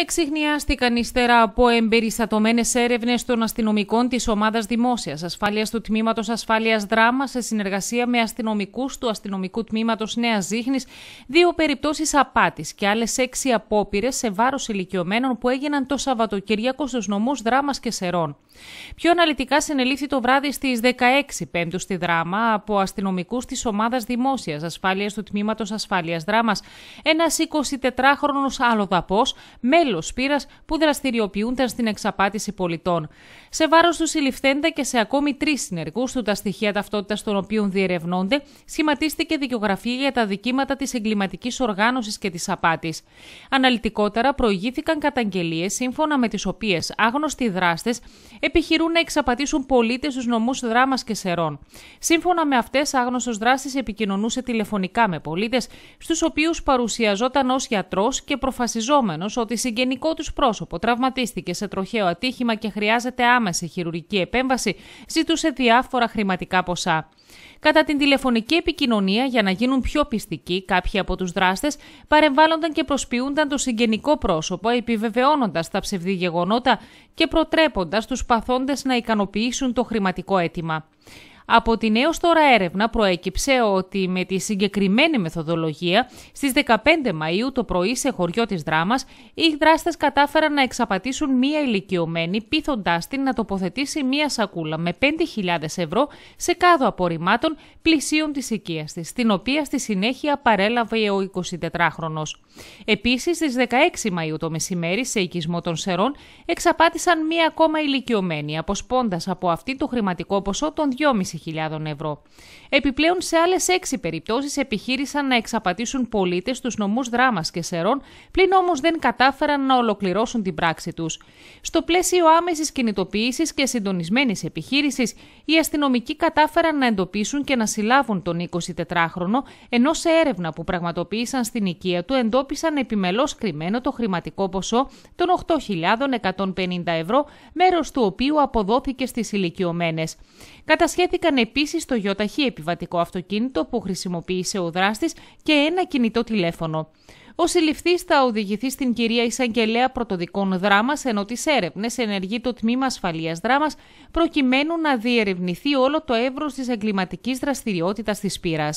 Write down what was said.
Εξηγνιάστηκαν ύστερα από εμπεριστατωμένες έρευνες των αστυνομικών της Ομάδας Δημόσιας Ασφάλειας του Τμήματος Ασφάλειας Δράμα σε συνεργασία με αστυνομικούς του Αστυνομικού Τμήματος Νέας Ζήχνης, δύο περιπτώσεις απάτης και άλλες έξι απόπειρες σε βάρος ηλικιωμένων που έγιναν το Σαββατοκύριακο στους νομούς Δράμας και Σερών. Πιο αναλυτικά συνελήφθη το βράδυ στις 16 Πέμπτου στη Δράμα από αστυνομικούς της Ομάδας Δημόσιας Ασφάλειας του Τμήματος Ασφάλειας Δράμας ένας 24χρονο αλλοδαπό, μέλο που δραστηριοποιούνταν στην εξαπάτηση πολιτών. Σε βάρος τους συλληφθέντα και σε ακόμη τρεις συνεργούς του τα στοιχεία ταυτότητας των οποίων διερευνώνται, σχηματίστηκε δικαιογραφία για τα δικήματα της εγκληματικής οργάνωσης και της απάτης. Αναλυτικότερα προηγήθηκαν καταγγελίες σύμφωνα με τις οποίες άγνωστοι δράστες επιχειρούν να εξαπατήσουν πολίτες στους νομούς δράμας και σερών. Σύμφωνα με αυτές, άγνωστος δράστης επικοινωνούσε τηλεφωνικά με πολίτες, στους οποίους παρουσιαζόταν ως γιατρός και προφασιζόμενος ότι συγγενικό τους πρόσωπο τραυματίστηκε σε τροχαίο ατύχημα και χρειάζεται άμεση χειρουργική επέμβαση, ζητούσε διάφορα χρηματικά ποσά. Κατά την τηλεφωνική επικοινωνία, για να γίνουν πιο πιστικοί, κάποιοι από τους δράστες παρεμβάλλονταν και προσποιούνταν το συγγενικό πρόσωπο, επιβεβαιώνοντας τα ψευδή γεγονότα και προτρέποντας τους παθώντε να ικανοποιήσουν το χρηματικό αίτημα. Από την έω τώρα έρευνα προέκυψε ότι με τη συγκεκριμένη μεθοδολογία στις 15 Μαΐου το πρωί σε χωριό της Δράμας οι δράστες κατάφεραν να εξαπατήσουν μία ηλικιωμένη πείθοντάς την να τοποθετήσει μία σακούλα με 5.000 ευρώ σε κάδο απορριμμάτων πλησίων της οικίας της, την οποία στη συνέχεια παρέλαβε ο 24χρονος. Επίσης στις 16 Μαΐου το μεσημέρι σε οικισμό των Σερών εξαπάτησαν μία ακόμα ηλικιωμένη αποσπώντας από αυτή το χρηματικό ποσό των 2.500 6.000 ευρώ. Επιπλέον, σε άλλες έξι περιπτώσεις επιχείρησαν να εξαπατήσουν πολίτες στου νομούς δράμας και σερών, πλην όμως δεν κατάφεραν να ολοκληρώσουν την πράξη τους. Στο πλαίσιο άμεσης κινητοποίησης και συντονισμένης επιχείρησης, οι αστυνομικοί κατάφεραν να εντοπίσουν και να συλλάβουν τον 24χρονο, ενώ σε έρευνα που πραγματοποίησαν στην οικία του εντόπισαν επιμελώς κρυμμένο το χρηματικό ποσό των 8.150 ευρώ, μέρος του οποίου αποδόθηκε στις ηλικιωμένες. Κατασχέθηκαν Βρήκαν επίσης το γιοταχή επιβατικό αυτοκίνητο που χρησιμοποίησε ο δράστης και ένα κινητό τηλέφωνο. Ο συλληφθής θα οδηγηθεί στην κυρία Ισαγγελέα Πρωτοδικών Δράμας, ενώ τις έρευνες ενεργεί το τμήμα ασφαλείας δράμας, προκειμένου να διερευνηθεί όλο το εύρος της εγκληματικής δραστηριότητας της πύρα.